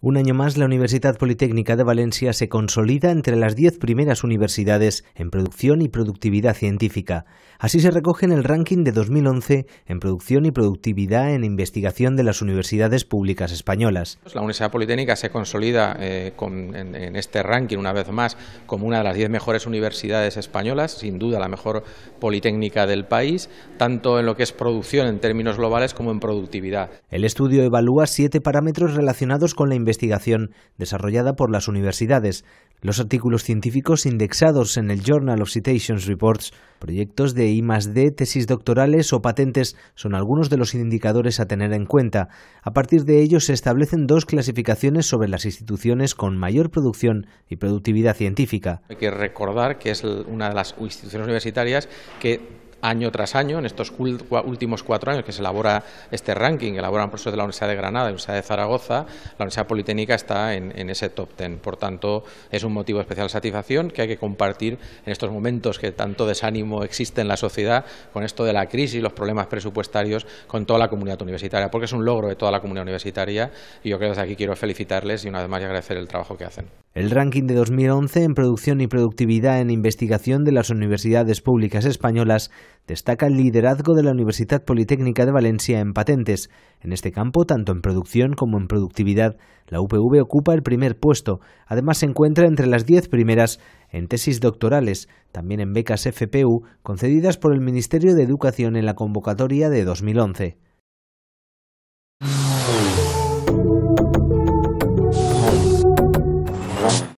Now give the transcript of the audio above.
Un año más, la Universidad Politécnica de Valencia se consolida entre las diez primeras universidades en producción y productividad científica. Así se recoge en el ranking de 2011 en producción y productividad en investigación de las universidades públicas españolas. La Universidad Politécnica se consolida eh, en, este ranking una vez más como una de las diez mejores universidades españolas, sin duda la mejor politécnica del país, tanto en lo que es producción en términos globales como en productividad. El estudio evalúa siete parámetros relacionados con la investigación desarrollada por las universidades, los artículos científicos indexados en el Journal of Citations Reports, proyectos de D, tesis doctorales o patentes son algunos de los indicadores a tener en cuenta. A partir de ellos se establecen dos clasificaciones sobre las instituciones con mayor producción y productividad científica. Hay que recordar que es una de las instituciones universitarias que año tras año, en estos últimos cuatro años que se elabora este ranking, que elaboran profesores de la Universidad de Granada, y la Universidad de Zaragoza, la Universidad Politécnica está en, ese top ten. Por tanto, es un motivo de especial satisfacción que hay que compartir en estos momentos que tanto desánimo existe en la sociedad, con esto de la crisis, y los problemas presupuestarios, con toda la comunidad universitaria, porque es un logro de toda la comunidad universitaria y yo creo que desde aquí quiero felicitarles y una vez más agradecer el trabajo que hacen. El ranking de 2011 en producción y productividad en investigación de las universidades públicas españolas destaca el liderazgo de la Universidad Politécnica de Valencia en patentes. En este campo, tanto en producción como en productividad, la UPV ocupa el primer puesto. Además, se encuentra entre las diez primeras en tesis doctorales, también en becas FPU concedidas por el Ministerio de Educación en la convocatoria de 2011.